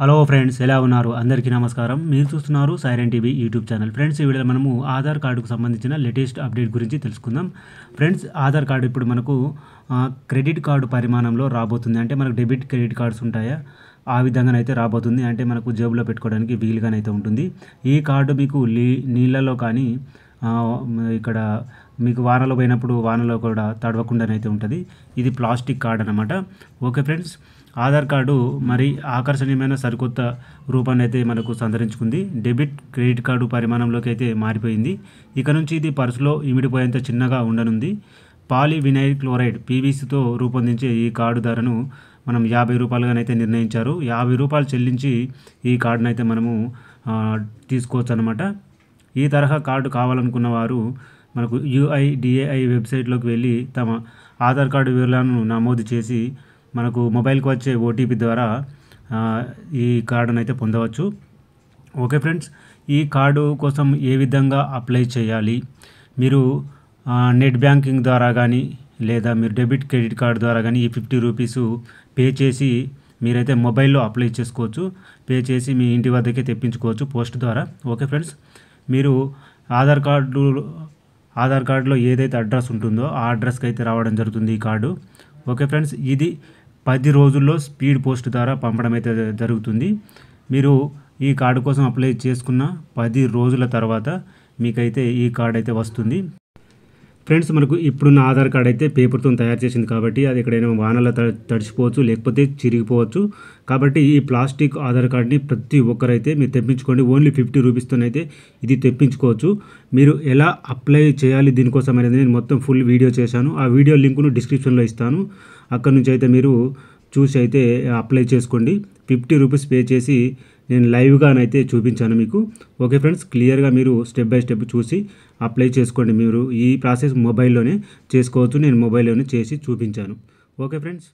hello friends ఎలా ఉన్నారు అందరికీ నమస్కారం మీరు చూస్తున్నారు Siren TV YouTube channel friends ఈ వీడియోలో మనము ఆధార్ కార్డుకు సంబంధించిన లేటెస్ట్ అప్డేట్ గురించి తెలుసుకుందాం ఫ్రెండ్స్ ఆధార్ కార్డు ఇప్పుడు మనకు క్రెడిట్ కార్డు పరిమాణంలో రాబోతుంది అంటే మనకు డెబిట్ క్రెడిట్ కార్డ్స్ ఉంటాయా ఆ విధంగానైతే రాబోతుంది అంటే మనకు జేబులో పెట్టుకోవడానికి వీలుగానైతే ఉంటుంది ఈ కార్డు మీకు నీళ్ళలో కానీ ఇక్కడ మీకు వానలో పోయినప్పుడు వానలో కూడా తడవకుండానైతే ఉంటుంది ఇది ప్లాస్టిక్ కార్డ్ అనమాట ఓకే ఫ్రెండ్స్ ఆధార్ కార్డు మరి ఆకర్షణీయమైన సరికొత్త రూపాన్ని అయితే మనకు సంతరించుకుంది డెబిట్ క్రెడిట్ కార్డు పరిమాణంలోకి అయితే మారిపోయింది ఇక నుంచి ఇది పర్సులో ఇమిడిపోయేంత చిన్నగా ఉండనుంది వినైల్ క్లోరైడ్ పీవీసీతో రూపొందించే ఈ కార్డు ధరను మనం యాభై రూపాయలుగానైతే నిర్ణయించారు యాభై రూపాయలు చెల్లించి ఈ కార్డునైతే మనము తీసుకోవచ్చు అనమాట ఈ తరహా కార్డు కావాలనుకున్న వారు మనకు యుఐడిఏఐ వెబ్సైట్లోకి వెళ్ళి తమ ఆధార్ కార్డు వివరాలను నమోదు చేసి మనకు మొబైల్కి వచ్చే ఓటీపీ ద్వారా ఈ కార్డును అయితే పొందవచ్చు ఓకే ఫ్రెండ్స్ ఈ కార్డు కోసం ఏ విధంగా అప్లై చేయాలి మీరు నెట్ బ్యాంకింగ్ ద్వారా కానీ లేదా మీరు డెబిట్ క్రెడిట్ కార్డు ద్వారా కానీ ఈ ఫిఫ్టీ రూపీస్ పే చేసి మీరైతే మొబైల్లో అప్లై చేసుకోవచ్చు పే చేసి మీ ఇంటి వద్దకే తెప్పించుకోవచ్చు పోస్ట్ ద్వారా ఓకే ఫ్రెండ్స్ మీరు ఆధార్ కార్డు ఆధార్ కార్డులో ఏదైతే అడ్రస్ ఉంటుందో ఆ అడ్రస్కి అయితే రావడం జరుగుతుంది ఈ కార్డు ఓకే ఫ్రెండ్స్ ఇది పది రోజుల్లో స్పీడ్ పోస్ట్ ద్వారా పంపడం అయితే జరుగుతుంది మీరు ఈ కార్డు కోసం అప్లై చేసుకున్న పది రోజుల తర్వాత మీకైతే ఈ కార్డు అయితే వస్తుంది ఫ్రెండ్స్ మనకు ఇప్పుడున్న ఆధార్ కార్డ్ అయితే పేపర్తో తయారు చేసింది కాబట్టి అది ఎక్కడైనా వానలో తడిచిపోవచ్చు లేకపోతే చిరిగిపోవచ్చు కాబట్టి ఈ ప్లాస్టిక్ ఆధార్ కార్డ్ని ప్రతి ఒక్కరైతే మీరు తెప్పించుకోండి ఓన్లీ ఫిఫ్టీ రూపీస్తోనైతే ఇది తెప్పించుకోవచ్చు మీరు ఎలా అప్లై చేయాలి దీనికోసం అనేది నేను మొత్తం ఫుల్ వీడియో చేశాను ఆ వీడియో లింకును డిస్క్రిప్షన్లో ఇస్తాను అక్కడ నుంచి అయితే మీరు చూసి అయితే అప్లై చేసుకోండి ఫిఫ్టీ రూపీస్ పే చేసి నేను లైవ్గానైతే చూపించాను మీకు ఓకే ఫ్రెండ్స్ క్లియర్గా మీరు స్టెప్ బై స్టెప్ చూసి అప్లై చేసుకోండి మీరు ఈ ప్రాసెస్ మొబైల్లోనే చేసుకోవచ్చు నేను మొబైల్లోనే చేసి చూపించాను ఓకే ఫ్రెండ్స్